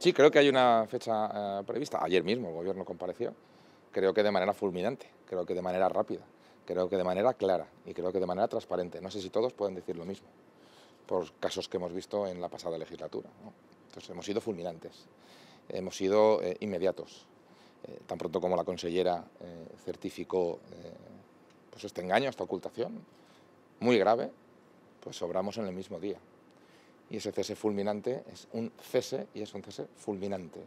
Sí, creo que hay una fecha eh, prevista. Ayer mismo el Gobierno compareció. Creo que de manera fulminante, creo que de manera rápida, creo que de manera clara y creo que de manera transparente. No sé si todos pueden decir lo mismo, por casos que hemos visto en la pasada legislatura. Entonces, hemos sido fulminantes, hemos sido eh, inmediatos. Eh, tan pronto como la consellera certificó pues este engaño, esta ocultación, muy grave, pues sobramos en el mismo día. Y ese cese fulminante es un cese y es un cese fulminante,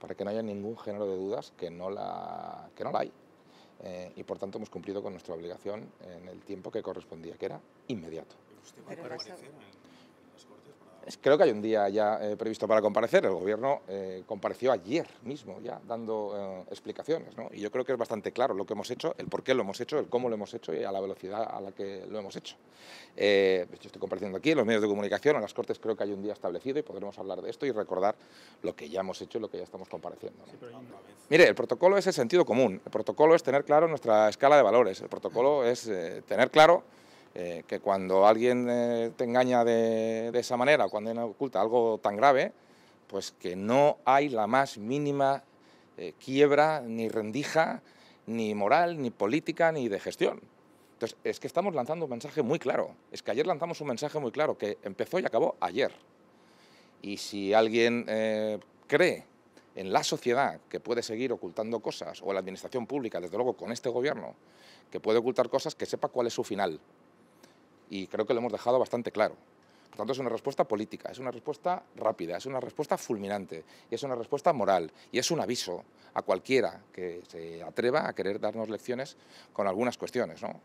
para que no haya ningún género de dudas que no la, que no la hay. Eh, y por tanto hemos cumplido con nuestra obligación en el tiempo que correspondía, que era inmediato. ¿Usted Creo que hay un día ya eh, previsto para comparecer. El Gobierno eh, compareció ayer mismo ya dando eh, explicaciones. ¿no? Y yo creo que es bastante claro lo que hemos hecho, el por qué lo hemos hecho, el cómo lo hemos hecho y a la velocidad a la que lo hemos hecho. Pues yo estoy compareciendo aquí en los medios de comunicación, en las Cortes creo que hay un día establecido y podremos hablar de esto y recordar lo que ya hemos hecho y lo que ya estamos compareciendo. Mire, el protocolo es el sentido común. El protocolo es tener claro nuestra escala de valores. El protocolo es tener claro eh, que cuando alguien eh, te engaña de, esa manera, cuando oculta algo tan grave, pues que no hay la más mínima eh, quiebra, ni rendija, ni moral, ni política, ni de gestión. Entonces, es que estamos lanzando un mensaje muy claro. Es que ayer lanzamos un mensaje muy claro que empezó y acabó ayer. Y si alguien cree en la sociedad que puede seguir ocultando cosas, o en la administración pública, desde luego con este gobierno, que puede ocultar cosas, que sepa cuál es su final y creo que lo hemos dejado bastante claro. Por tanto, es una respuesta política, es una respuesta rápida, es una respuesta fulminante y es una respuesta moral y es un aviso a cualquiera que se atreva a querer darnos lecciones con algunas cuestiones. ¿no?